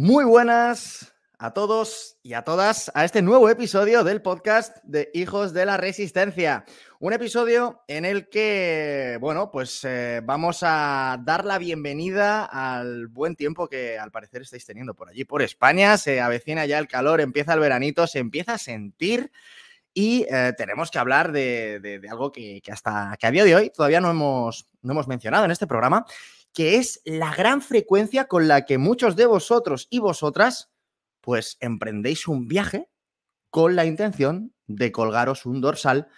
Muy buenas a todos y a todas a este nuevo episodio del podcast de Hijos de la Resistencia. Un episodio en el que, bueno, pues eh, vamos a dar la bienvenida al buen tiempo que al parecer estáis teniendo por allí, por España. Se avecina ya el calor, empieza el veranito, se empieza a sentir. Y eh, tenemos que hablar de, algo que, hasta que a día de hoy todavía no hemos, no hemos mencionado en este programa, que es la gran frecuencia con la que muchos de vosotros y vosotras, pues emprendéis un viaje con la intención de colgaros un dorsal,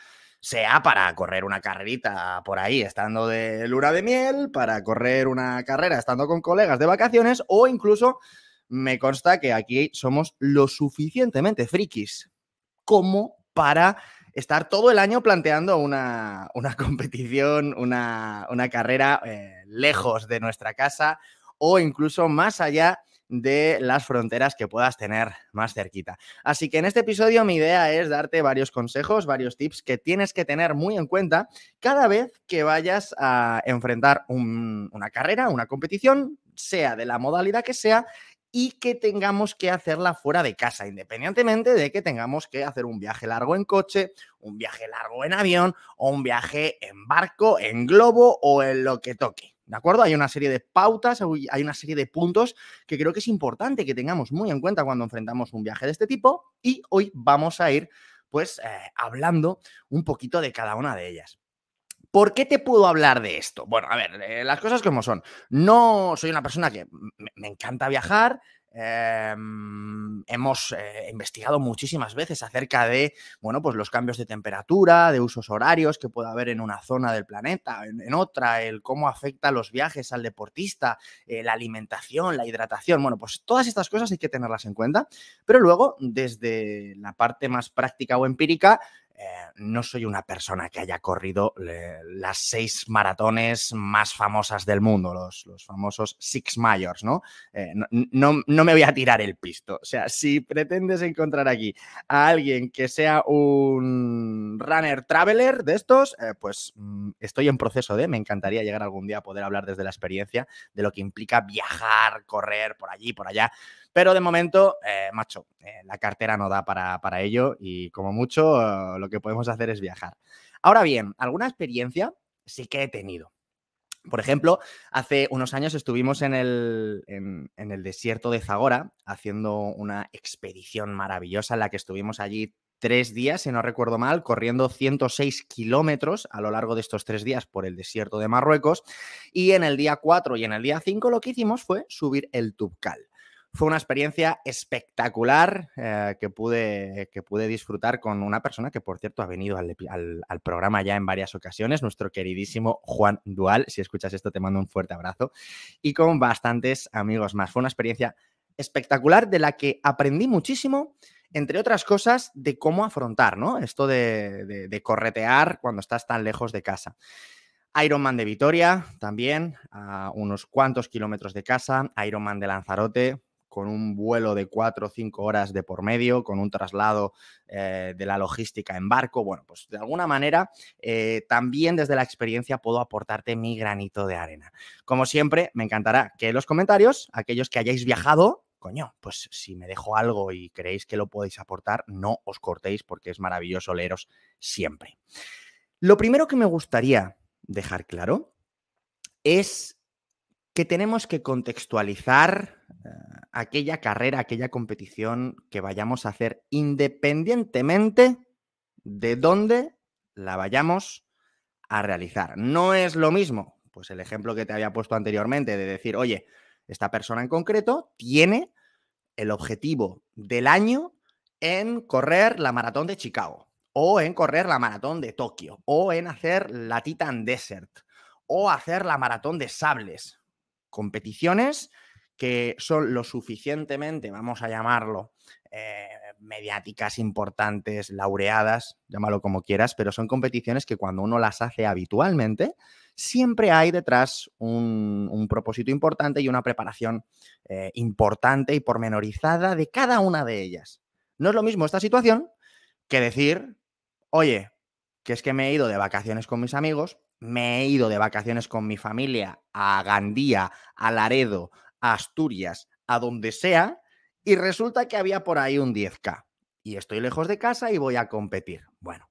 sea para correr una carrerita por ahí estando de luna de miel, para correr una carrera estando con colegas de vacaciones o incluso me consta que aquí somos lo suficientemente frikis como para estar todo el año planteando una, competición, una, carrera eh, lejos de nuestra casa o incluso más allá de las fronteras que puedas tener más cerquita. Así que en este episodio mi idea es darte varios consejos, varios tips que tienes que tener muy en cuenta cada vez que vayas a enfrentar una carrera, una competición, sea de la modalidad que sea, y que tengamos que hacerla fuera de casa, independientemente de que tengamos que hacer un viaje largo en coche, un viaje largo en avión o un viaje en barco, en globo o en lo que toque. ¿De acuerdo? Hay una serie de pautas, hay una serie de puntos que creo que es importante que tengamos muy en cuenta cuando enfrentamos un viaje de este tipo y hoy vamos a ir pues eh, hablando un poquito de cada una de ellas. ¿Por qué te puedo hablar de esto? Bueno, a ver, eh, las cosas como son. No soy una persona que me, encanta viajar, em, hemos eh, investigado muchísimas veces acerca de, bueno, pues los cambios de temperatura, de usos horarios que puede haber en una zona del planeta, en, otra, el cómo afecta los viajes al deportista, eh, la alimentación, la hidratación, bueno, pues todas estas cosas hay que tenerlas en cuenta, pero luego desde la parte más práctica o empírica eh, no soy una persona que haya corrido las seis maratones más famosas del mundo, los, los famosos Six Majors, eh, ¿no? no, me voy a tirar el pisto. O sea, si pretendes encontrar aquí a alguien que sea un runner traveler de estos, eh, pues mm, estoy en proceso de, me encantaría llegar algún día a poder hablar desde la experiencia de lo que implica viajar, correr por allí, por allá. Pero de momento, eh, macho, eh, la cartera no da para, para ello y como mucho eh, lo que podemos hacer es viajar. Ahora bien, alguna experiencia sí que he tenido. Por ejemplo, hace unos años estuvimos en el, en, el, desierto de Zagora haciendo una expedición maravillosa en la que estuvimos allí tres días, si no recuerdo mal, corriendo 106 kilómetros a lo largo de estos tres días por el desierto de Marruecos. Y en el día 4 y en el día 5 lo que hicimos fue subir el Tubcal. Fue una experiencia espectacular eh, que, pude, que pude disfrutar con una persona que, por cierto, ha venido al, programa ya en varias ocasiones, nuestro queridísimo Juan Dual. Si escuchas esto, te mando un fuerte abrazo. Y con bastantes amigos más. Fue una experiencia espectacular de la que aprendí muchísimo entre otras cosas, de cómo afrontar, ¿no? Esto de, de, corretear cuando estás tan lejos de casa. Ironman de Vitoria, también, a unos cuantos kilómetros de casa. Ironman de Lanzarote, con un vuelo de cuatro o cinco horas de por medio, con un traslado eh, de la logística en barco. Bueno, pues de alguna manera eh, también desde la experiencia puedo aportarte mi granito de arena. Como siempre, me encantará que en los comentarios, aquellos que hayáis viajado, coño, pues si me dejo algo y creéis que lo podéis aportar, no os cortéis porque es maravilloso leeros siempre. Lo primero que me gustaría dejar claro es que tenemos que contextualizar eh, aquella carrera, aquella competición que vayamos a hacer independientemente de dónde la vayamos a realizar. No es lo mismo, pues el ejemplo que te había puesto anteriormente de decir, oye, esta persona en concreto tiene el objetivo del año en correr la maratón de Chicago o en correr la maratón de Tokio o en hacer la Titan Desert o hacer la maratón de sables competiciones que son lo suficientemente, vamos a llamarlo, eh, mediáticas importantes, laureadas, llámalo como quieras, pero son competiciones que cuando uno las hace habitualmente, siempre hay detrás un, propósito importante y una preparación eh, importante y pormenorizada de cada una de ellas. No es lo mismo esta situación que decir, oye, que es que me he ido de vacaciones con mis amigos, me he ido de vacaciones con mi familia a Gandía, a Laredo, a Asturias, a donde sea, y resulta que había por ahí un 10K. Y estoy lejos de casa y voy a competir. Bueno,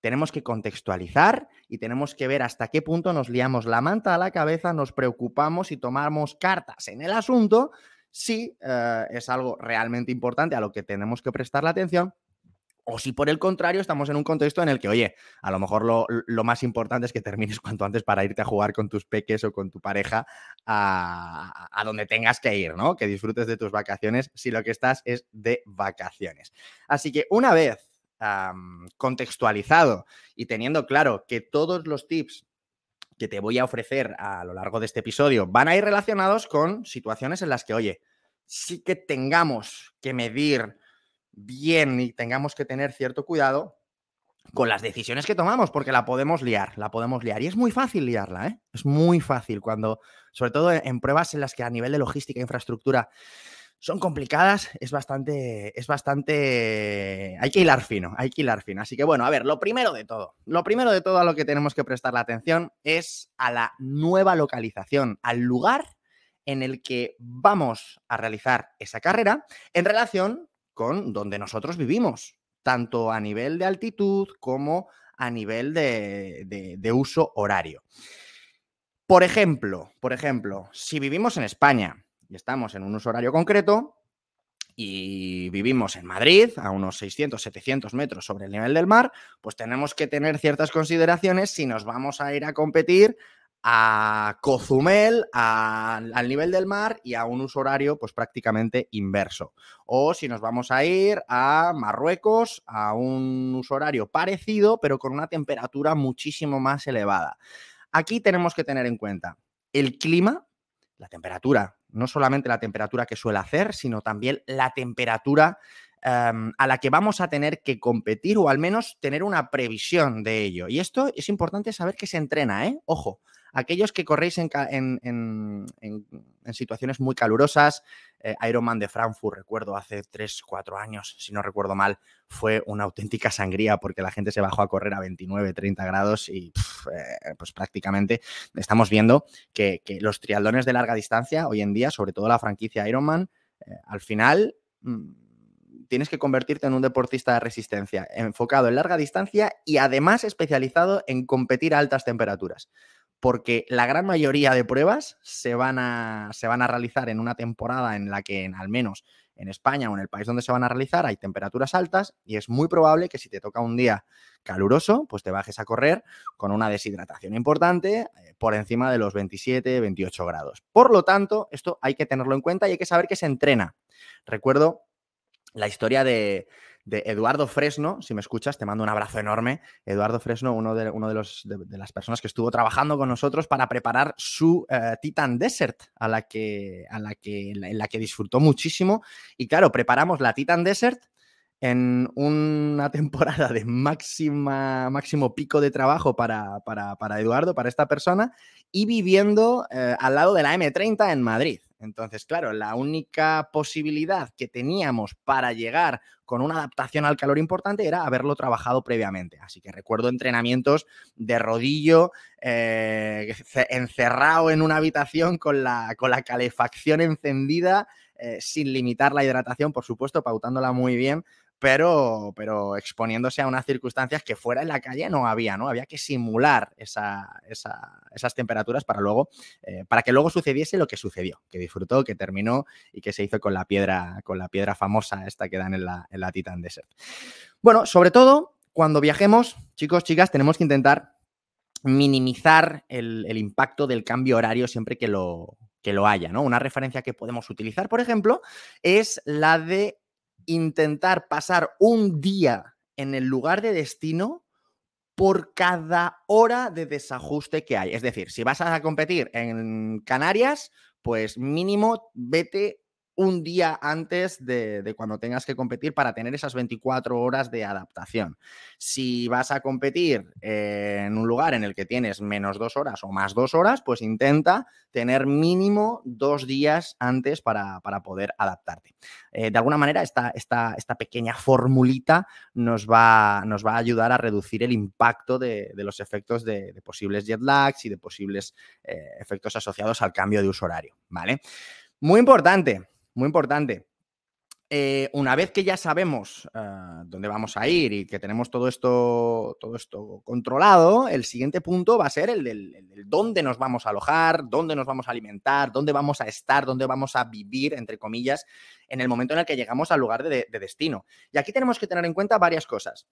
tenemos que contextualizar y tenemos que ver hasta qué punto nos liamos la manta a la cabeza, nos preocupamos y tomamos cartas en el asunto si eh, es algo realmente importante a lo que tenemos que prestar la atención o si por el contrario estamos en un contexto en el que, oye, a lo mejor lo, más importante es que termines cuanto antes para irte a jugar con tus peques o con tu pareja a, donde tengas que ir, ¿no? Que disfrutes de tus vacaciones si lo que estás es de vacaciones. Así que una vez contextualizado y teniendo claro que todos los tips que te voy a ofrecer a lo largo de este episodio van a ir relacionados con situaciones en las que, oye, sí que tengamos que medir bien y tengamos que tener cierto cuidado con las decisiones que tomamos, porque la podemos liar, la podemos liar. Y es muy fácil liarla, ¿eh? Es muy fácil cuando, sobre todo en pruebas en las que a nivel de logística e infraestructura son complicadas, es bastante, es bastante, hay que hilar fino, hay que hilar fino. Así que bueno, a ver, lo primero de todo, lo primero de todo a lo que tenemos que prestar la atención es a la nueva localización, al lugar en el que vamos a realizar esa carrera en relación con donde nosotros vivimos, tanto a nivel de altitud como a nivel de, de uso horario. Por ejemplo, por ejemplo, si vivimos en España y estamos en un uso horario concreto y vivimos en Madrid, a unos 600, 700 metros sobre el nivel del mar, pues tenemos que tener ciertas consideraciones si nos vamos a ir a competir a Cozumel, al nivel del mar y a un uso horario pues prácticamente inverso. O si nos vamos a ir a Marruecos, a un uso horario parecido, pero con una temperatura muchísimo más elevada. Aquí tenemos que tener en cuenta el clima, la temperatura, no solamente la temperatura que suele hacer, sino también la temperatura em, a la que vamos a tener que competir o al menos tener una previsión de ello. Y esto es importante saber que se entrena, ¿eh? Ojo, aquellos que corréis en, situaciones muy calurosas, eh, Ironman de Frankfurt, recuerdo, hace 3, 4 años, si no recuerdo mal, fue una auténtica sangría porque la gente se bajó a correr a 29, 30 grados y eh, pues prácticamente estamos viendo que, los triatlones de larga distancia hoy en día, sobre todo la franquicia Ironman, eh, al final... Mm, tienes que convertirte en un deportista de resistencia, enfocado en larga distancia y además especializado en competir a altas temperaturas porque la gran mayoría de pruebas se van a, se van a realizar en una temporada en la que en, al menos en España o en el país donde se van a realizar hay temperaturas altas y es muy probable que si te toca un día caluroso, pues te bajes a correr con una deshidratación importante eh, por encima de los 27, 28 grados. Por lo tanto, esto hay que tenerlo en cuenta y hay que saber que se entrena. Recuerdo la historia de, de Eduardo Fresno. Si me escuchas, te mando un abrazo enorme. Eduardo Fresno, uno de, uno de, los, de, las personas que estuvo trabajando con nosotros para preparar su eh, Titan Desert, a la que, a la que, en la que disfrutó muchísimo. Y claro, preparamos la Titan Desert en una temporada de máxima, máximo pico de trabajo para, para, Eduardo, para esta persona, y viviendo eh, al lado de la M30 en Madrid. Entonces, claro, la única posibilidad que teníamos para llegar con una adaptación al calor importante era haberlo trabajado previamente. Así que recuerdo entrenamientos de rodillo, eh, encerrado en una habitación con la, calefacción encendida, eh, sin limitar la hidratación, por supuesto, pautándola muy bien pero, pero exponiéndose a unas circunstancias que fuera en la calle no había, ¿no? Había que simular esas temperaturas para luego, eh, para que luego sucediese lo que sucedió, que disfrutó, que terminó y que se hizo con la piedra, con la piedra famosa esta que dan en la, en la Titan Desert. Bueno, sobre todo, cuando viajemos, chicos, chicas, tenemos que intentar minimizar el, impacto del cambio horario siempre que lo, que lo haya, ¿no? Una referencia que podemos utilizar, por ejemplo, es la de intentar pasar un día en el lugar de destino por cada hora de desajuste que hay. Es decir, si vas a competir en Canarias, pues mínimo vete un día antes de, cuando tengas que competir para tener esas 24 horas de adaptación. Si vas a competir en un lugar en el que tienes menos dos horas o más dos horas, pues intenta tener mínimo dos días antes para, poder adaptarte. Eh, de alguna manera, esta, esta pequeña formulita nos va, nos va, a ayudar a reducir el impacto de, los efectos de, posibles jet lags y de posibles eh, efectos asociados al cambio de uso horario, ¿vale? Muy importante, muy importante. Eh, una vez que ya sabemos ah, dónde vamos a ir y que tenemos todo esto, todo esto controlado, el siguiente punto va a ser el de dónde nos vamos a alojar, dónde nos vamos a alimentar, dónde vamos a estar, dónde vamos a vivir, entre comillas, en el momento en el que llegamos al lugar de, de destino. Y aquí tenemos que tener en cuenta varias cosas.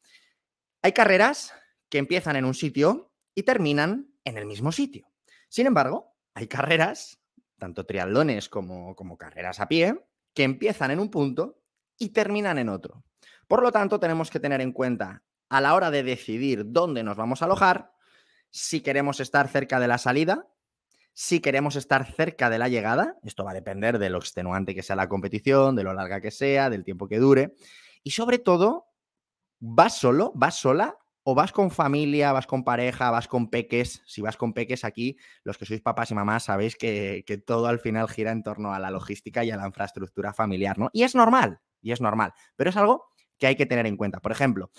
Hay carreras que empiezan en un sitio y terminan en el mismo sitio. Sin embargo, hay carreras tanto triatlones como, como carreras a pie, que empiezan en un punto y terminan en otro. Por lo tanto, tenemos que tener en cuenta a la hora de decidir dónde nos vamos a alojar, si queremos estar cerca de la salida, si queremos estar cerca de la llegada, esto va a depender de lo extenuante que sea la competición, de lo larga que sea, del tiempo que dure, y sobre todo, va solo, va sola o vas con familia, vas con pareja, vas con peques. Si vas con peques aquí, los que sois papás y mamás sabéis que, todo al final gira en torno a la logística y a la infraestructura familiar, ¿no? Y es normal, y es normal, pero es algo que hay que tener en cuenta. Por ejemplo,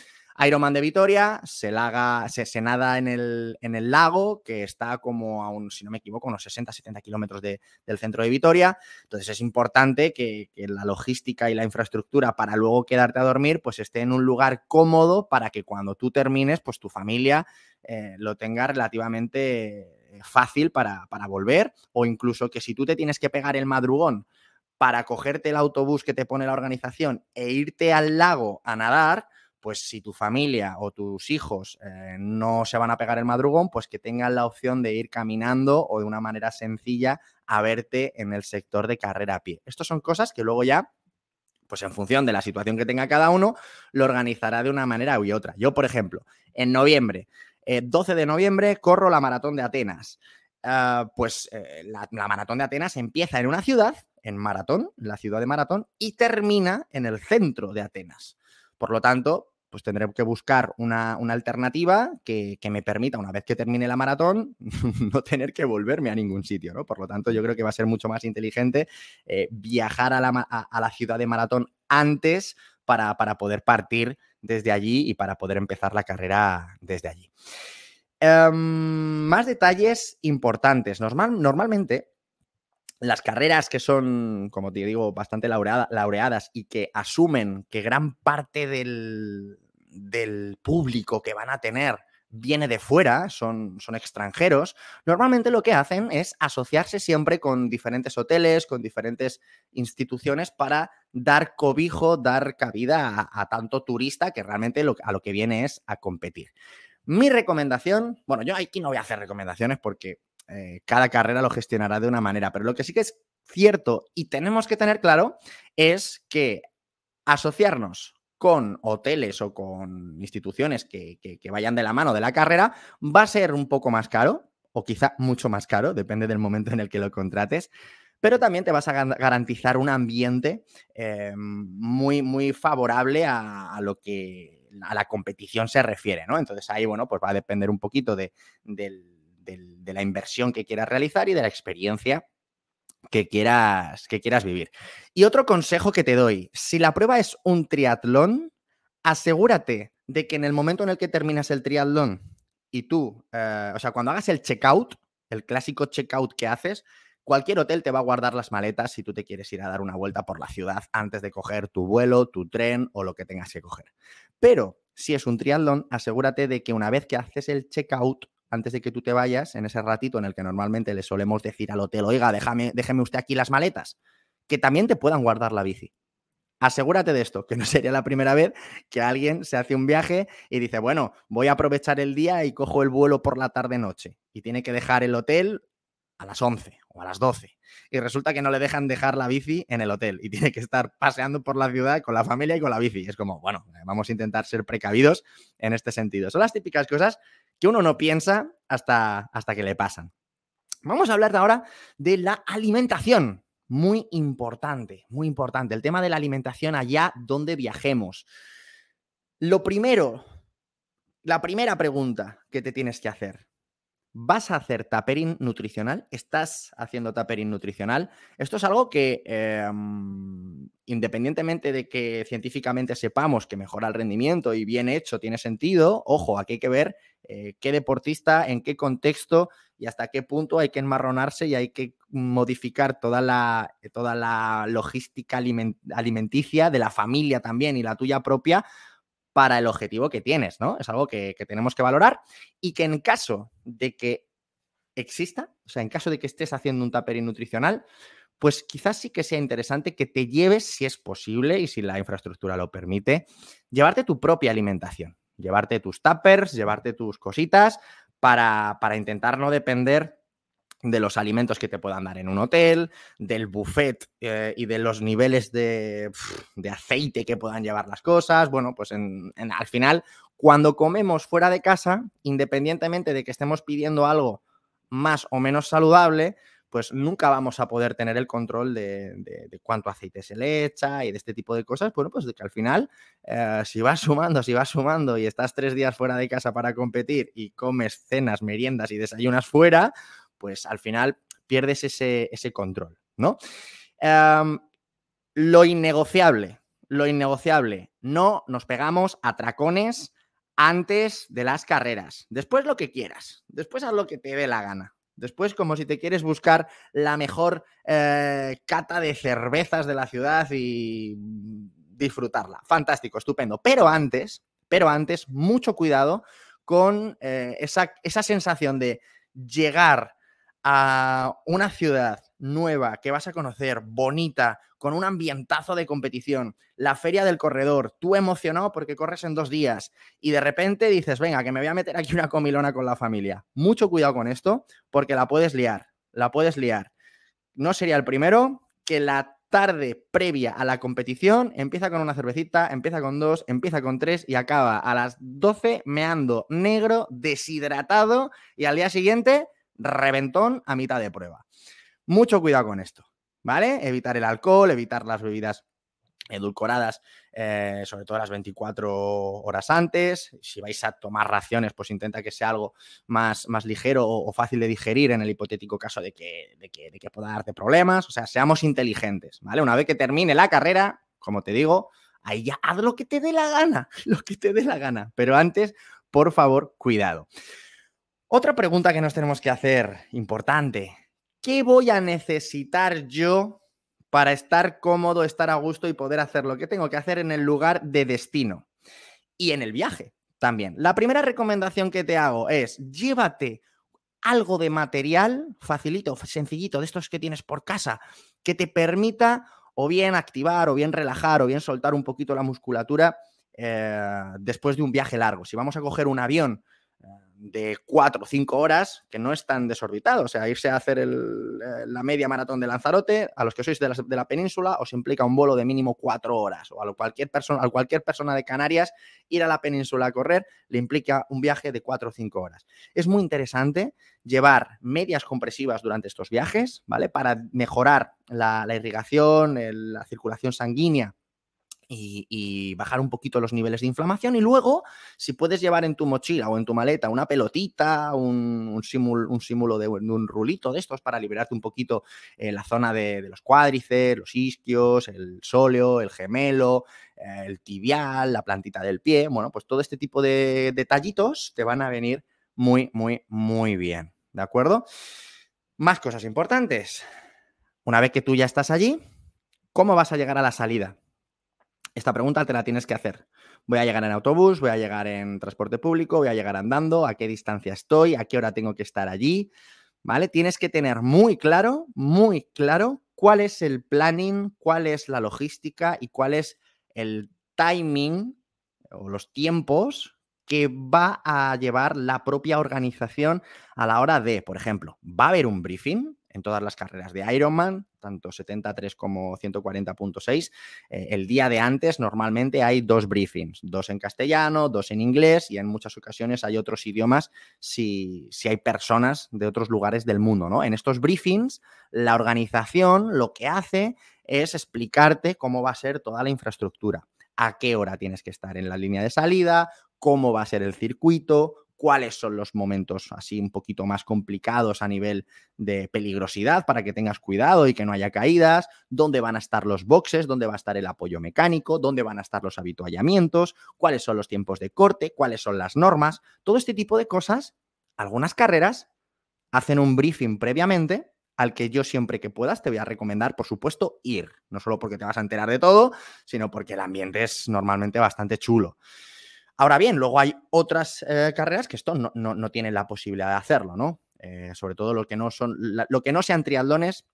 Ironman de Vitoria, se, laga, se, se nada en el, lago, que está como a un, si no me equivoco, unos 60-70 kilómetros del centro de Vitoria. Entonces es importante que, la logística y la infraestructura para luego quedarte a dormir, pues esté en un lugar cómodo para que cuando tú termines, pues tu familia eh, lo tenga relativamente fácil para, para volver o incluso que si tú te tienes que pegar el madrugón para cogerte el autobús que te pone la organización e irte al lago a nadar, pues si tu familia o tus hijos eh, no se van a pegar el madrugón, pues que tengan la opción de ir caminando o de una manera sencilla a verte en el sector de carrera a pie. Estas son cosas que luego ya pues en función de la situación que tenga cada uno, lo organizará de una manera u otra. Yo, por ejemplo, en noviembre, 12 eh, de noviembre, corro la maratón de Atenas. Ah, pues eh, la, la, maratón de Atenas empieza en una ciudad, en Maratón, la ciudad de Maratón, y termina en el centro de Atenas. Por lo tanto, pues tendré que buscar una, alternativa que, me permita, una vez que termine la maratón, no tener que volverme a ningún sitio, ¿no? Por lo tanto, yo creo que va a ser mucho más inteligente eh, viajar a la, ciudad de maratón antes para, poder partir desde allí y para poder empezar la carrera desde allí. Em, más detalles importantes. normalmente las carreras que son, como te digo, bastante laureadas y que asumen que gran parte del, público que van a tener viene de fuera, son, son extranjeros, normalmente lo que hacen es asociarse siempre con diferentes hoteles, con diferentes instituciones para dar cobijo, dar cabida a, tanto turista que realmente a lo que viene es a competir. Mi recomendación, bueno, yo aquí no voy a hacer recomendaciones porque eh, cada carrera lo gestionará de una manera. Pero lo que sí que es cierto y tenemos que tener claro es que asociarnos con hoteles o con instituciones que, vayan de la mano de la carrera va a ser un poco más caro o quizá mucho más caro, depende del momento en el que lo contrates, pero también te vas a garantizar un ambiente eh, muy, muy favorable a, lo que a la competición se refiere, ¿no? Entonces ahí, bueno, pues va a depender un poquito de, del de la inversión que quieras realizar y de la experiencia que quieras, que quieras vivir. Y otro consejo que te doy, si la prueba es un triatlón, asegúrate de que en el momento en el que terminas el triatlón y tú, eh, o sea, cuando hagas el checkout, el clásico checkout que haces, cualquier hotel te va a guardar las maletas si tú te quieres ir a dar una vuelta por la ciudad antes de coger tu vuelo, tu tren o lo que tengas que coger. Pero si es un triatlón, asegúrate de que una vez que haces el checkout, antes de que tú te vayas, en ese ratito en el que normalmente le solemos decir al hotel, oiga, déjame, déjeme usted aquí las maletas, que también te puedan guardar la bici. Asegúrate de esto, que no sería la primera vez que alguien se hace un viaje y dice, bueno, voy a aprovechar el día y cojo el vuelo por la tarde-noche y tiene que dejar el hotel a las 11 o a las 12 y resulta que no le dejan dejar la bici en el hotel y tiene que estar paseando por la ciudad con la familia y con la bici. Es como, bueno, vamos a intentar ser precavidos en este sentido. Son las típicas cosas que uno no piensa hasta, hasta que le pasan. Vamos a hablar ahora de la alimentación. Muy importante, muy importante. El tema de la alimentación allá donde viajemos. Lo primero, la primera pregunta que te tienes que hacer vas a hacer tapering nutricional, estás haciendo tapering nutricional. Esto es algo que, em, independientemente de que científicamente sepamos que mejora el rendimiento y bien hecho tiene sentido, ojo, aquí hay que ver eh, qué deportista, en qué contexto y hasta qué punto hay que enmarronarse y hay que modificar toda la, toda la logística alimenticia de la familia también y la tuya propia para el objetivo que tienes, ¿no? Es algo que, tenemos que valorar y que en caso de que exista, o sea, en caso de que estés haciendo un taperin nutricional, pues quizás sí que sea interesante que te lleves, si es posible y si la infraestructura lo permite, llevarte tu propia alimentación, llevarte tus tuppers, llevarte tus cositas para, para intentar no depender de los alimentos que te puedan dar en un hotel, del buffet eh, y de los niveles de, aceite que puedan llevar las cosas. Bueno, pues en, al final, cuando comemos fuera de casa, independientemente de que estemos pidiendo algo más o menos saludable, pues nunca vamos a poder tener el control de, de, cuánto aceite se le echa y de este tipo de cosas. Bueno, pues de que al final, eh, si vas sumando, si vas sumando y estás tres días fuera de casa para competir y comes cenas, meriendas y desayunas fuera, pues al final pierdes ese, control, ¿no? lo innegociable, lo innegociable. No nos pegamos a tracones antes de las carreras. Después lo que quieras. Después haz lo que te dé la gana. Después, como si te quieres buscar la mejor eh, cata de cervezas de la ciudad y disfrutarla. Fantástico, estupendo. Pero antes, pero antes, mucho cuidado con eh, esa, esa sensación de llegar a una ciudad nueva que vas a conocer, bonita, con un ambientazo de competición, la feria del corredor, tú emocionado porque corres en dos días y de repente dices, venga, que me voy a meter aquí una comilona con la familia. Mucho cuidado con esto porque la puedes liar, la puedes liar. No sería el primero que la tarde previa a la competición empieza con una cervecita, empieza con dos, empieza con tres y acaba a las 12 ando negro, deshidratado y al día siguiente reventón a mitad de prueba. Mucho cuidado con esto, ¿vale? Evitar el alcohol, evitar las bebidas edulcoradas, eh, sobre todo las 24 horas antes. Si vais a tomar raciones, pues intenta que sea algo más, más ligero o, fácil de digerir en el hipotético caso de que, de que, de que pueda darte problemas. O sea, seamos inteligentes, ¿vale? Una vez que termine la carrera, como te digo, ahí ya haz lo que te dé la gana, lo que te dé la gana. Pero antes, por favor, cuidado. Otra pregunta que nos tenemos que hacer, importante. ¿Qué voy a necesitar yo para estar cómodo, estar a gusto y poder hacer lo que tengo que hacer en el lugar de destino? Y en el viaje también. La primera recomendación que te hago es llévate algo de material facilito, sencillito, de estos que tienes por casa, que te permita o bien activar, o bien relajar, o bien soltar un poquito la musculatura eh, después de un viaje largo. Si vamos a coger un avión, de cuatro o cinco horas que no están desorbitados O sea, irse a hacer eh, la media maratón de Lanzarote, a los que sois de la, de la, península, os implica un vuelo de mínimo cuatro horas. O a, cualquier persona, cualquier persona de Canarias, ir a la península a correr le implica un viaje de cuatro o cinco horas. Es muy interesante llevar medias compresivas durante estos viajes, ¿vale? Para mejorar la, irrigación, la circulación sanguínea y, bajar un poquito los niveles de inflamación. Y luego, si puedes llevar en tu mochila o en tu maleta una pelotita, un, un, símbolo de, un rulito de estos para liberarte un poquito eh, la zona de, los cuádriceps, los isquios, el sóleo, el gemelo, el tibial, la plantita del pie. Bueno, pues todo este tipo de detallitos te van a venir muy, muy, muy bien. ¿De acuerdo? Más cosas importantes. Una vez que tú ya estás allí, ¿cómo vas a llegar a la salida? esta pregunta te la tienes que hacer. Voy a llegar en autobús, voy a llegar en transporte público, voy a llegar andando, a qué distancia estoy, a qué hora tengo que estar allí, ¿vale? Tienes que tener muy claro, muy claro cuál es el planning, cuál es la logística y cuál es el timing o los tiempos que va a llevar la propia organización a la hora de, por ejemplo, va a haber un briefing en todas las carreras de Ironman, tanto 73 como 140.6. Eh, el día de antes normalmente hay dos briefings, dos en castellano, dos en inglés y en muchas ocasiones hay otros idiomas si, si hay personas de otros lugares del mundo. ¿no? En estos briefings, la organización lo que hace es explicarte cómo va a ser toda la infraestructura, a qué hora tienes que estar en la línea de salida, cómo va a ser el circuito, cuáles son los momentos así un poquito más complicados a nivel de peligrosidad para que tengas cuidado y que no haya caídas, dónde van a estar los boxes, dónde va a estar el apoyo mecánico, dónde van a estar los habituallamientos, cuáles son los tiempos de corte, cuáles son las normas, todo este tipo de cosas, algunas carreras hacen un briefing previamente al que yo siempre que puedas te voy a recomendar, por supuesto, ir. No solo porque te vas a enterar de todo, sino porque el ambiente es normalmente bastante chulo. Ahora bien, luego hay otras eh, carreras que esto no, tienen la posibilidad de hacerlo, ¿no? Eh, sobre todo lo que no son, lo que no sean triatlones,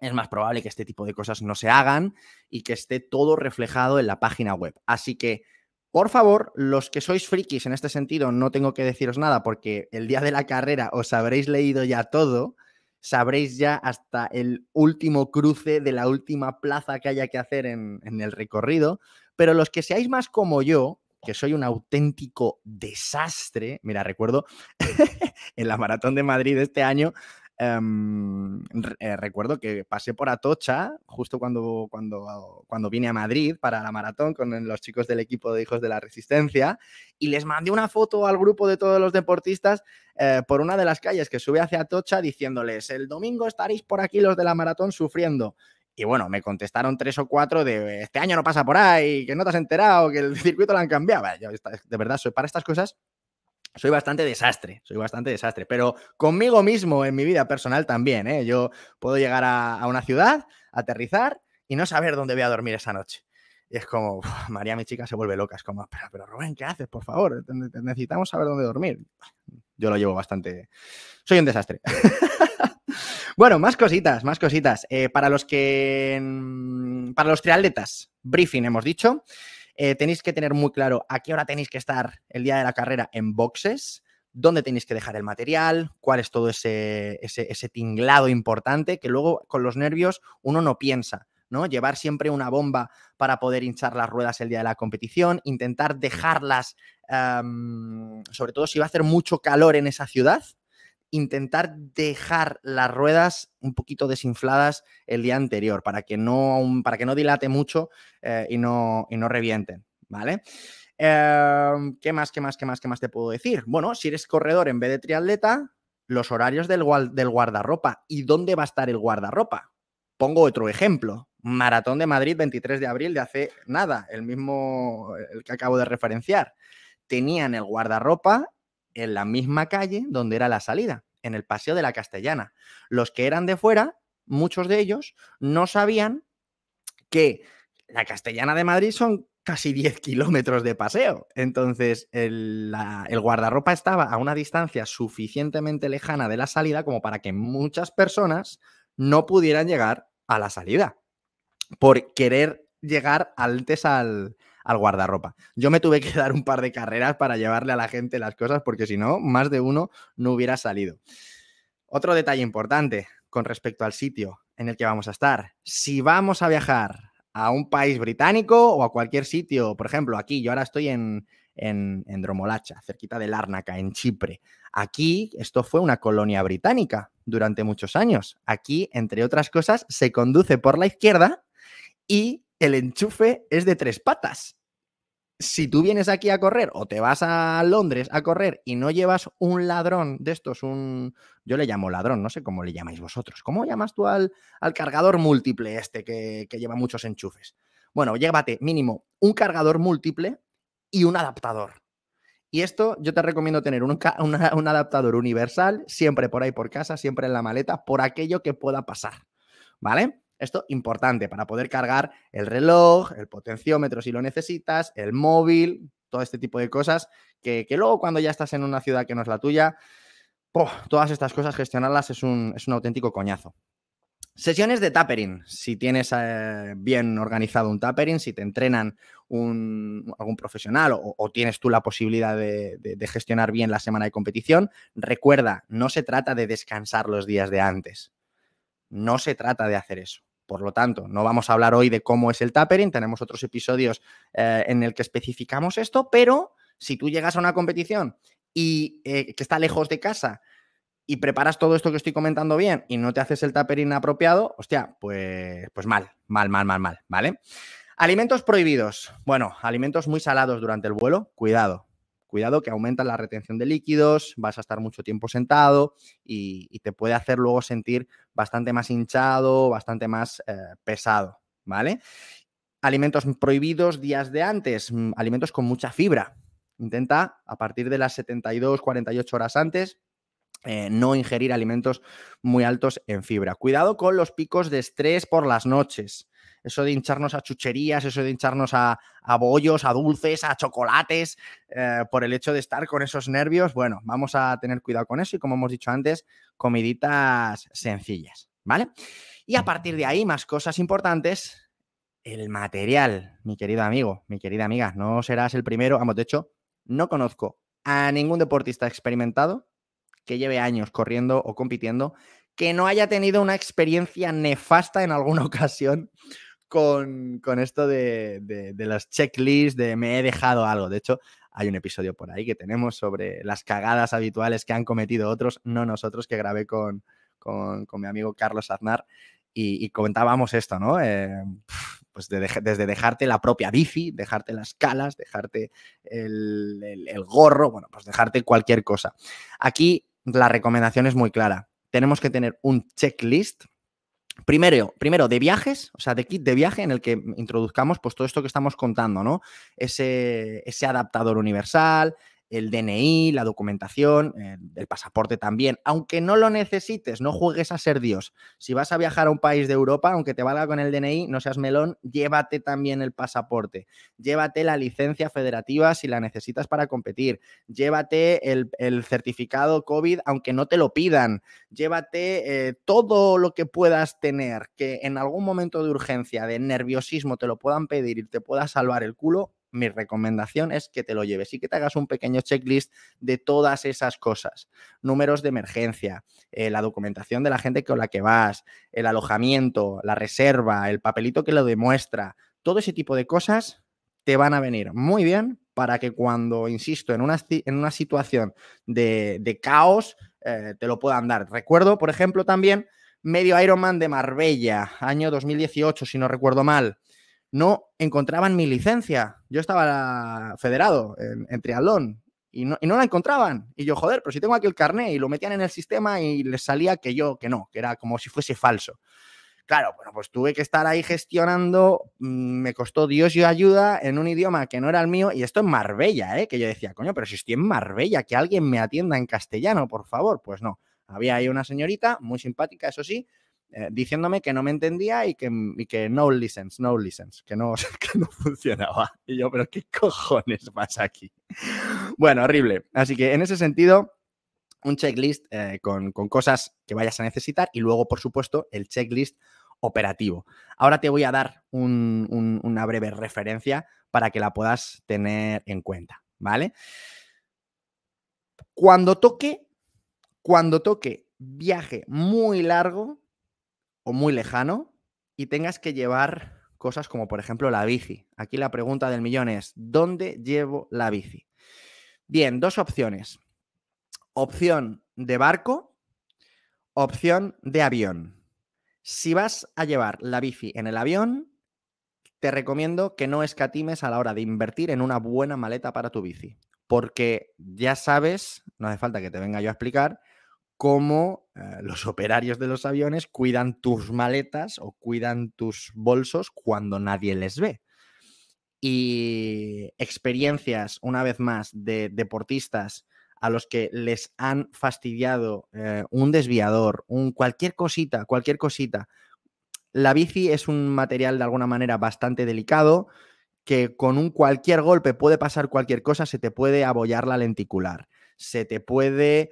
es más probable que este tipo de cosas no se hagan y que esté todo reflejado en la página web. Así que, por favor, los que sois frikis en este sentido, no tengo que deciros nada porque el día de la carrera os habréis leído ya todo, sabréis ya hasta el último cruce de la última plaza que haya que hacer en el recorrido, pero los que seáis más como yo, que soy un auténtico desastre. Mira, recuerdo en la maratón de Madrid este año, em, eh, recuerdo que pasé por Atocha justo cuando, cuando, cuando vine a Madrid para la maratón con los chicos del equipo de Hijos de la Resistencia y les mandé una foto al grupo de todos los deportistas eh, por una de las calles que sube hacia Atocha diciéndoles, el domingo estaréis por aquí los de la maratón sufriendo. Y bueno, me contestaron tres o cuatro de este año no pasa por ahí, que no te has enterado, que el circuito lo han cambiado. de verdad, soy, para estas cosas soy bastante desastre, soy bastante desastre, pero conmigo mismo en mi vida personal también. ¿eh? Yo puedo llegar a, una ciudad, aterrizar y no saber dónde voy a dormir esa noche. es como, María, mi chica se vuelve loca. Es como, pero, pero Rubén, ¿qué haces? Por favor, necesitamos saber dónde dormir. Yo lo llevo bastante. Soy un desastre. Bueno, más cositas, más cositas. Eh, para los que. Mm, para los triatletas, briefing hemos dicho. Eh, tenéis que tener muy claro a qué hora tenéis que estar el día de la carrera en boxes dónde tenéis que dejar el material, cuál es todo ese, tinglado importante que luego con los nervios uno no piensa. ¿no? Llevar siempre una bomba para poder hinchar las ruedas el día de la competición, intentar dejarlas, sobre todo si va a hacer mucho calor en esa ciudad, intentar dejar las ruedas un poquito desinfladas el día anterior para que no, para que no dilate mucho eh, y, no, y no revienten, ¿vale? Em, ¿Qué más, qué más, qué más, qué más te puedo decir? Bueno, si eres corredor en vez de triatleta, los horarios del, del guardarropa y dónde va a estar el guardarropa. Pongo otro ejemplo. Maratón de Madrid 23 de abril de hace nada, el mismo que acabo de referenciar. Tenían el guardarropa en la misma calle donde era la salida, en el Paseo de la Castellana. Los que eran de fuera, muchos de ellos, no sabían que la Castellana de Madrid son casi 10 kilómetros de paseo. Entonces, el, guardarropa estaba a una distancia suficientemente lejana de la salida como para que muchas personas no pudieran llegar a la salida por querer llegar antes al, al guardarropa. Yo me tuve que dar un par de carreras para llevarle a la gente las cosas porque si no, más de uno no hubiera salido. Otro detalle importante con respecto al sitio en el que vamos a estar. Si vamos a viajar a un país británico o a cualquier sitio, por ejemplo, aquí, yo ahora estoy en, en, Dromolacha, cerquita de Árnaca, en Chipre. Aquí esto fue una colonia británica durante muchos años. Aquí, entre otras cosas, se conduce por la izquierda y el enchufe es de tres patas. Si tú vienes aquí a correr o te vas a Londres a correr y no llevas un ladrón de estos, un. Yo le llamo ladrón, no sé cómo le llamáis vosotros. ¿Cómo llamas tú al, cargador múltiple este que, lleva muchos enchufes? Bueno, llévate mínimo un cargador múltiple y un adaptador. Y esto yo te recomiendo tener un, adaptador universal siempre por ahí por casa, siempre en la maleta, por aquello que pueda pasar. ¿Vale? Esto importante para poder cargar el reloj, el potenciómetro si lo necesitas, el móvil, todo este tipo de cosas que, luego cuando ya estás en una ciudad que no es la tuya, todas estas cosas gestionarlas es un, es un auténtico coñazo. Sesiones de tapering. Si tienes eh, bien organizado un tapering, si te entrenan un, algún profesional o, tienes tú la posibilidad de gestionar bien la semana de competición, recuerda, no se trata de descansar los días de antes. No se trata de hacer eso. Por lo tanto, no vamos a hablar hoy de cómo es el tapering, tenemos otros episodios eh, en el que especificamos esto, pero si tú llegas a una competición y eh, que está lejos de casa y preparas todo esto que estoy comentando bien y no te haces el tapering apropiado, hostia, pues, pues mal, mal, mal, mal, mal, ¿vale? Alimentos prohibidos. Bueno, alimentos muy salados durante el vuelo, cuidado, cuidado que aumenta la retención de líquidos, vas a estar mucho tiempo sentado y, te puede hacer luego sentir bastante más hinchado, bastante más eh, pesado, ¿vale? Alimentos prohibidos días de antes, mm, alimentos con mucha fibra. Intenta a partir de las 72, 48 horas antes eh, no ingerir alimentos muy altos en fibra. Cuidado con los picos de estrés por las noches eso de hincharnos a chucherías, eso de hincharnos a, bollos, a dulces, a chocolates, eh, por el hecho de estar con esos nervios, bueno, vamos a tener cuidado con eso y como hemos dicho antes, comiditas sencillas, ¿vale? Y a partir de ahí, más cosas importantes, el material, mi querido amigo, mi querida amiga, no serás el primero, vamos, de hecho, no conozco a ningún deportista experimentado que lleve años corriendo o compitiendo que no haya tenido una experiencia nefasta en alguna ocasión con, esto de, las checklists, de me he dejado algo. De hecho, hay un episodio por ahí que tenemos sobre las cagadas habituales que han cometido otros, no nosotros, que grabé con, mi amigo Carlos Aznar y, comentábamos esto, ¿no? Eh, pues desde dejarte la propia bici, dejarte las calas, dejarte el, el gorro, bueno, pues dejarte cualquier cosa. Aquí la recomendación es muy clara. Tenemos que tener un checklist Primero, primero, de viajes, o sea, de kit de viaje en el que introduzcamos pues, todo esto que estamos contando, ¿no? Ese, ese adaptador universal, el DNI, la documentación, el, pasaporte también. Aunque no lo necesites, no juegues a ser Dios. Si vas a viajar a un país de Europa, aunque te valga con el DNI, no seas melón, llévate también el pasaporte. Llévate la licencia federativa si la necesitas para competir. Llévate el, certificado COVID, aunque no te lo pidan. Llévate eh, todo lo que puedas tener, que en algún momento de urgencia, de nerviosismo, te lo puedan pedir y te pueda salvar el culo, mi recomendación es que te lo lleves y que te hagas un pequeño checklist de todas esas cosas. Números de emergencia, eh, la documentación de la gente con la que vas, el alojamiento, la reserva, el papelito que lo demuestra, todo ese tipo de cosas te van a venir muy bien para que cuando, insisto, en una, en una situación de, caos, eh, te lo puedan dar. Recuerdo, por ejemplo, también medio Ironman de Marbella, año 2018, si no recuerdo mal no encontraban mi licencia. Yo estaba federado en, Trialón y no, la encontraban. Y yo, joder, pero si tengo aquí el carné y lo metían en el sistema y les salía que yo, que no, que era como si fuese falso. Claro, bueno, pues tuve que estar ahí gestionando, mm, me costó Dios y ayuda en un idioma que no era el mío, y esto en Marbella, ¿eh? que yo decía, coño, pero si estoy en Marbella, que alguien me atienda en castellano, por favor. Pues no, había ahí una señorita, muy simpática, eso sí, eh, diciéndome que no me entendía y que, mm, no listens, no listens, que no, funcionaba. Y yo, pero ¿qué cojones vas aquí? Bueno, horrible. Así que en ese sentido, un checklist eh, con, cosas que vayas a necesitar y luego, por supuesto, el checklist operativo. Ahora te voy a dar una breve referencia para que la puedas tener en cuenta, ¿vale? Cuando toque, cuando toque viaje muy largo, o muy lejano y tengas que llevar cosas como por ejemplo la bici. Aquí la pregunta del millón es, ¿dónde llevo la bici? Bien, dos opciones. Opción de barco, opción de avión. Si vas a llevar la bici en el avión, te recomiendo que no escatimes a la hora de invertir en una buena maleta para tu bici, porque ya sabes, no hace falta que te venga yo a explicar, cómo eh, los operarios de los aviones cuidan tus maletas o cuidan tus bolsos cuando nadie les ve. Y experiencias, una vez más, de deportistas a los que les han fastidiado eh, un desviador, un cualquier cosita, cualquier cosita. La bici es un material de alguna manera bastante delicado que con un cualquier golpe puede pasar cualquier cosa, se te puede abollar la lenticular, se te puede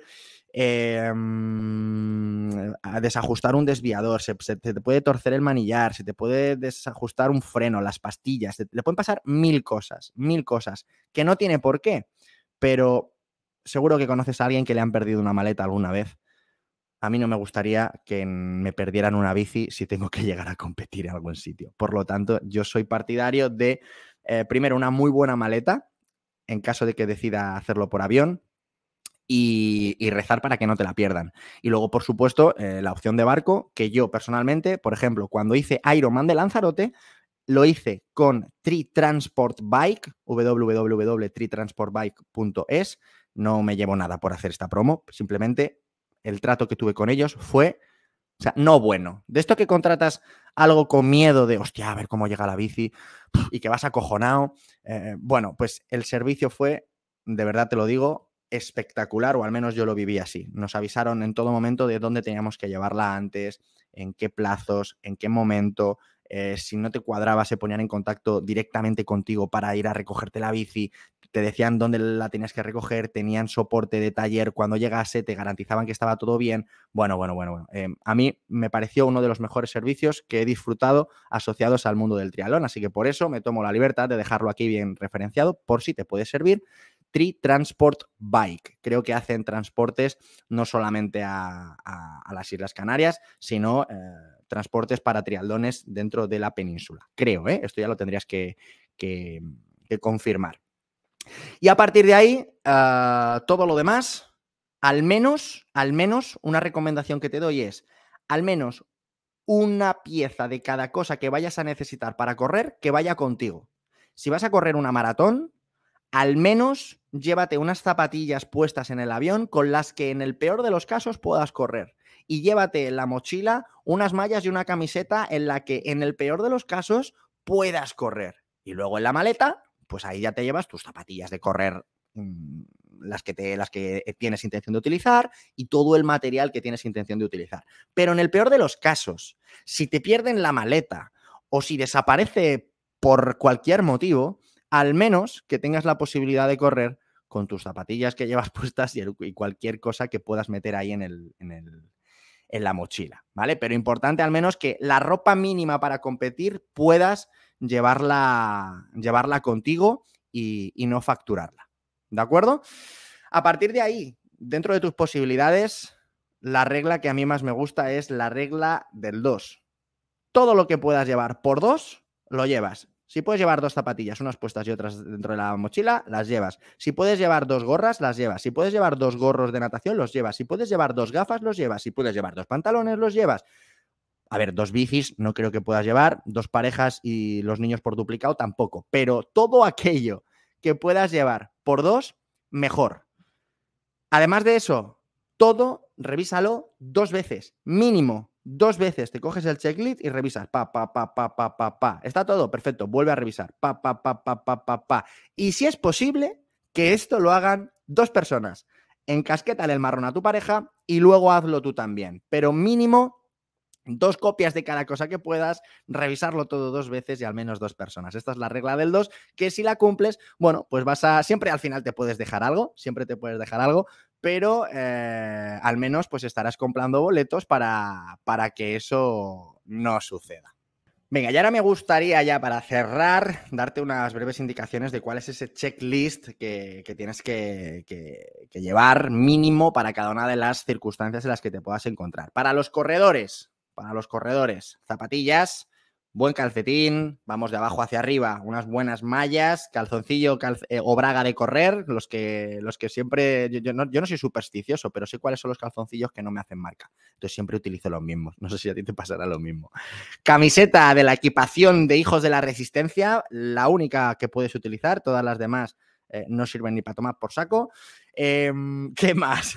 Em, a desajustar un desviador, se, te puede torcer el manillar, se te puede desajustar un freno, las pastillas, le pueden pasar mil cosas, mil cosas, que no tiene por qué, pero seguro que conoces a alguien que le han perdido una maleta alguna vez. A mí no me gustaría que me perdieran una bici si tengo que llegar a competir en algún sitio. Por lo tanto, yo soy partidario de, eh, primero, una muy buena maleta, en caso de que decida hacerlo por avión, y, rezar para que no te la pierdan. Y luego, por supuesto, eh, la opción de barco, que yo personalmente, por ejemplo, cuando hice Ironman de Lanzarote, lo hice con Tree Transport Bike, www.tritransportbike.es. No me llevo nada por hacer esta promo, simplemente el trato que tuve con ellos fue, o sea, no bueno. De esto que contratas algo con miedo de, hostia, a ver cómo llega la bici y que vas acojonado. Eh, bueno, pues el servicio fue, de verdad te lo digo, espectacular, o al menos yo lo viví así. Nos avisaron en todo momento de dónde teníamos que llevarla antes, en qué plazos, en qué momento. Eh, si no te cuadraba, se ponían en contacto directamente contigo para ir a recogerte la bici. Te decían dónde la tenías que recoger, tenían soporte de taller. Cuando llegase, te garantizaban que estaba todo bien. Bueno, bueno, bueno, bueno. Em, a mí me pareció uno de los mejores servicios que he disfrutado asociados al mundo del trialón. Así que por eso me tomo la libertad de dejarlo aquí bien referenciado, por si te puede servir. Tri Transport Bike. Creo que hacen transportes no solamente a, las Islas Canarias, sino eh, transportes para trialdones dentro de la península. Creo, ¿eh? Esto ya lo tendrías que, confirmar. Y a partir de ahí, eh, todo lo demás, al menos, al menos, una recomendación que te doy es, al menos una pieza de cada cosa que vayas a necesitar para correr, que vaya contigo. Si vas a correr una maratón, al menos llévate unas zapatillas puestas en el avión con las que en el peor de los casos puedas correr. Y llévate en la mochila unas mallas y una camiseta en la que en el peor de los casos puedas correr. Y luego en la maleta, pues ahí ya te llevas tus zapatillas de correr, mm, las que, te, las que eh, tienes intención de utilizar y todo el material que tienes intención de utilizar. Pero en el peor de los casos, si te pierden la maleta o si desaparece por cualquier motivo, al menos que tengas la posibilidad de correr con tus zapatillas que llevas puestas y, cualquier cosa que puedas meter ahí en, en, la mochila, ¿vale? Pero importante al menos que la ropa mínima para competir puedas llevarla, llevarla contigo y, y no facturarla, ¿de acuerdo? A partir de ahí, dentro de tus posibilidades, la regla que a mí más me gusta es la regla del 2. Todo lo que puedas llevar por 2, lo llevas. Si puedes llevar dos zapatillas, unas puestas y otras dentro de la mochila, las llevas. Si puedes llevar dos gorras, las llevas. Si puedes llevar dos gorros de natación, los llevas. Si puedes llevar dos gafas, los llevas. Si puedes llevar dos pantalones, los llevas. A ver, dos bicis no creo que puedas llevar, dos parejas y los niños por duplicado tampoco, pero todo aquello que puedas llevar por dos, mejor. Además de eso, todo revísalo dos veces, mínimo, Dos veces te coges el checklist y revisas, pa, pa, pa, pa, pa, pa, pa. Está todo perfecto, vuelve a revisar, pa, pa, pa, pa, pa, pa, pa. Y si es posible, que esto lo hagan dos personas. encasquetale el marrón a tu pareja y luego hazlo tú también. Pero mínimo dos copias de cada cosa que puedas, revisarlo todo dos veces y al menos dos personas. Esta es la regla del dos, que si la cumples, bueno, pues vas a, siempre al final te puedes dejar algo, siempre te puedes dejar algo, pero eh, al menos pues estarás comprando boletos para, que eso no suceda. Venga, y ahora me gustaría ya para cerrar darte unas breves indicaciones de cuál es ese checklist que, tienes que, que, llevar mínimo para cada una de las circunstancias en las que te puedas encontrar. Para los corredores, para los corredores, zapatillas, buen calcetín, vamos de abajo hacia arriba, unas buenas mallas, calzoncillo eh, o braga de correr, los que, los que siempre, yo, no, soy supersticioso, pero sé cuáles son los calzoncillos que no me hacen marca. Entonces siempre utilizo los mismos. No sé si a ti te pasará lo mismo. Camiseta de la equipación de Hijos de la Resistencia, la única que puedes utilizar, todas las demás eh, no sirven ni para tomar por saco. Em, ¿Qué más?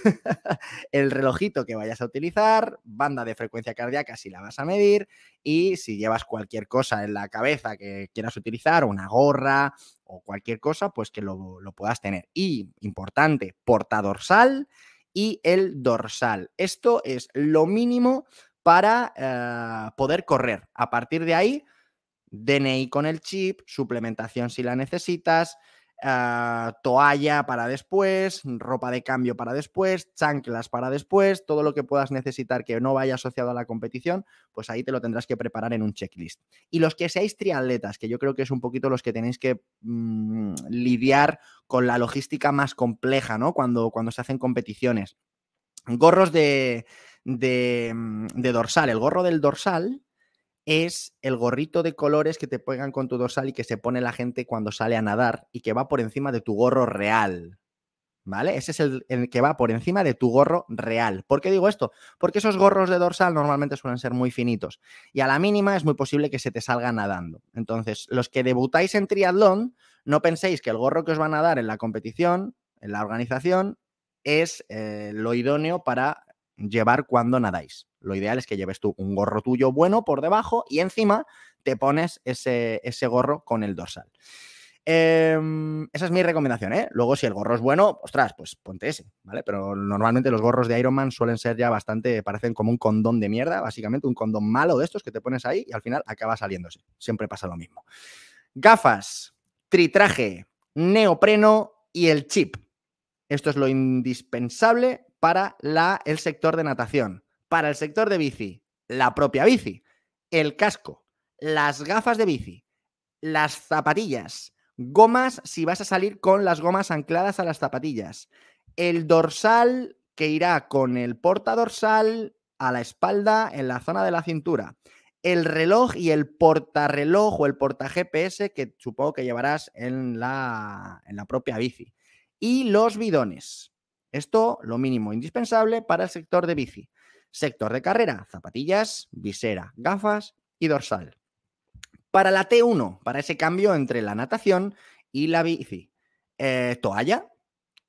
el relojito que vayas a utilizar, banda de frecuencia cardíaca si la vas a medir y si llevas cualquier cosa en la cabeza que quieras utilizar, una gorra o cualquier cosa, pues que lo, lo puedas tener. Y, importante, dorsal y el dorsal. Esto es lo mínimo para eh, poder correr. A partir de ahí, DNI con el chip, suplementación si la necesitas, Ah, toalla para después, ropa de cambio para después, chanclas para después, todo lo que puedas necesitar que no vaya asociado a la competición, pues ahí te lo tendrás que preparar en un checklist. Y los que seáis triatletas, que yo creo que es un poquito los que tenéis que mm, lidiar con la logística más compleja, ¿no? Cuando, cuando se hacen competiciones. Gorros de mm, dorsal. El gorro del dorsal es el gorrito de colores que te pongan con tu dorsal y que se pone la gente cuando sale a nadar y que va por encima de tu gorro real. ¿Vale? Ese es el, que va por encima de tu gorro real. ¿Por qué digo esto? Porque esos gorros de dorsal normalmente suelen ser muy finitos y a la mínima es muy posible que se te salga nadando. Entonces, los que debutáis en triatlón, no penséis que el gorro que os van a dar en la competición, en la organización, es eh, lo idóneo para llevar cuando nadáis. Lo ideal es que lleves tú un gorro tuyo bueno por debajo y encima te pones ese, ese gorro con el dorsal. Em, esa es mi recomendación, ¿eh? Luego, si el gorro es bueno, ostras, pues ponte ese, ¿vale? Pero normalmente los gorros de Iron Man suelen ser ya bastante, parecen como un condón de mierda, básicamente un condón malo de estos que te pones ahí y al final acaba saliéndose. Siempre pasa lo mismo. Gafas, tritraje, neopreno y el chip. Esto es lo indispensable para la, el sector de natación, para el sector de bici, la propia bici, el casco, las gafas de bici, las zapatillas, gomas si vas a salir con las gomas ancladas a las zapatillas, el dorsal que irá con el porta dorsal a la espalda en la zona de la cintura, el reloj y el portarreloj o el porta GPS que supongo que llevarás en la, en la propia bici, y los bidones. Esto lo mínimo indispensable para el sector de bici. Sector de carrera, zapatillas, visera, gafas y dorsal. Para la T1, para ese cambio entre la natación y la bici, eh, toalla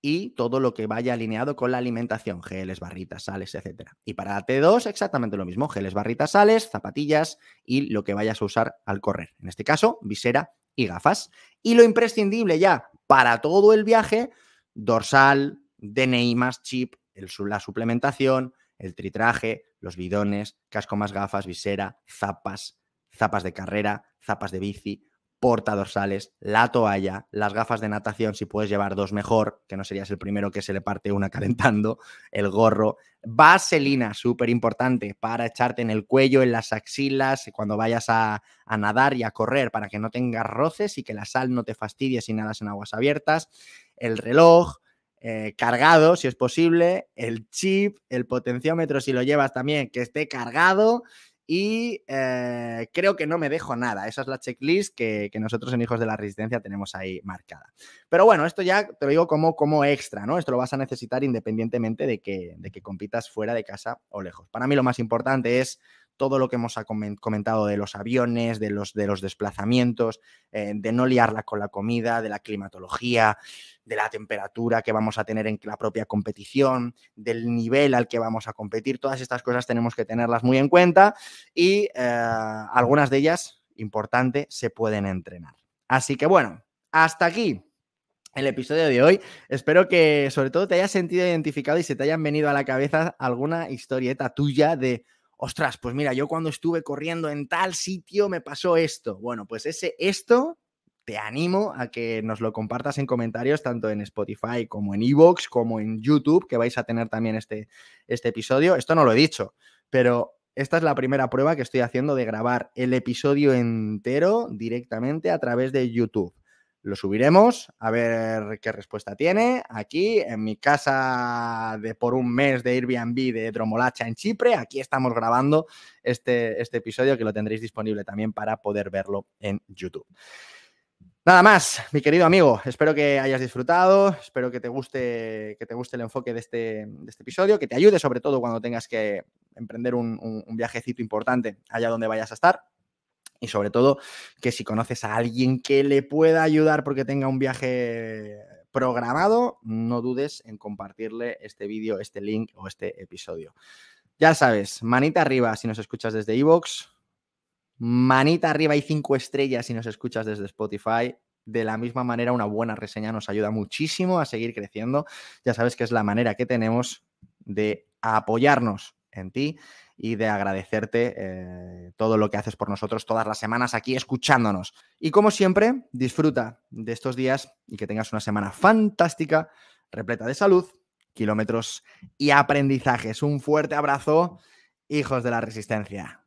y todo lo que vaya alineado con la alimentación, geles, barritas, sales, etc. Y para la T2, exactamente lo mismo, geles, barritas, sales, zapatillas y lo que vayas a usar al correr. En este caso, visera y gafas. Y lo imprescindible ya para todo el viaje, dorsal, DNI más chip, la suplementación, el tritraje, los bidones, casco más gafas, visera, zapas, zapas de carrera, zapas de bici, dorsales, la toalla, las gafas de natación, si puedes llevar dos mejor, que no serías el primero que se le parte una calentando, el gorro, vaselina, súper importante para echarte en el cuello, en las axilas, cuando vayas a, a, nadar y a correr, para que no tengas roces y que la sal no te fastidie si nadas en aguas abiertas, el reloj, eh, cargado, si es posible, el chip, el potenciómetro, si lo llevas también, que esté cargado. Y eh, creo que no me dejo nada. Esa es la checklist que, nosotros en Hijos de la Resistencia tenemos ahí marcada. Pero bueno, esto ya te lo digo como, como extra, ¿no? Esto lo vas a necesitar independientemente de que, de que compitas fuera de casa o lejos. Para mí lo más importante es todo lo que hemos comentado de los aviones, de los, de los desplazamientos, eh, de no liarla con la comida, de la climatología, de la temperatura que vamos a tener en la propia competición, del nivel al que vamos a competir. Todas estas cosas tenemos que tenerlas muy en cuenta y eh, algunas de ellas, importante, se pueden entrenar. Así que bueno, hasta aquí el episodio de hoy. Espero que sobre todo te hayas sentido identificado y se te hayan venido a la cabeza alguna historieta tuya de, ostras, pues mira, yo cuando estuve corriendo en tal sitio me pasó esto. Bueno, pues ese esto te animo a que nos lo compartas en comentarios, tanto en Spotify como en Evox, como en YouTube, que vais a tener también este, este episodio. Esto no lo he dicho, pero esta es la primera prueba que estoy haciendo de grabar el episodio entero directamente a través de YouTube. Lo subiremos a ver qué respuesta tiene aquí en mi casa de por un mes de Airbnb de Dromolacha en Chipre. Aquí estamos grabando este, este episodio que lo tendréis disponible también para poder verlo en YouTube. Nada más, mi querido amigo. Espero que hayas disfrutado, espero que te guste, que te guste el enfoque de este, este episodio, que te ayude sobre todo cuando tengas que emprender un, un viajecito importante allá donde vayas a estar. Y sobre todo, que si conoces a alguien que le pueda ayudar porque tenga un viaje programado, no dudes en compartirle este vídeo, este link o este episodio. Ya sabes, manita arriba si nos escuchas desde iVoox, Manita arriba y cinco estrellas si nos escuchas desde Spotify. De la misma manera, una buena reseña nos ayuda muchísimo a seguir creciendo. Ya sabes que es la manera que tenemos de apoyarnos en ti y de agradecerte eh, todo lo que haces por nosotros todas las semanas aquí escuchándonos. Y como siempre, disfruta de estos días y que tengas una semana fantástica, repleta de salud, kilómetros y aprendizajes. Un fuerte abrazo, hijos de la resistencia.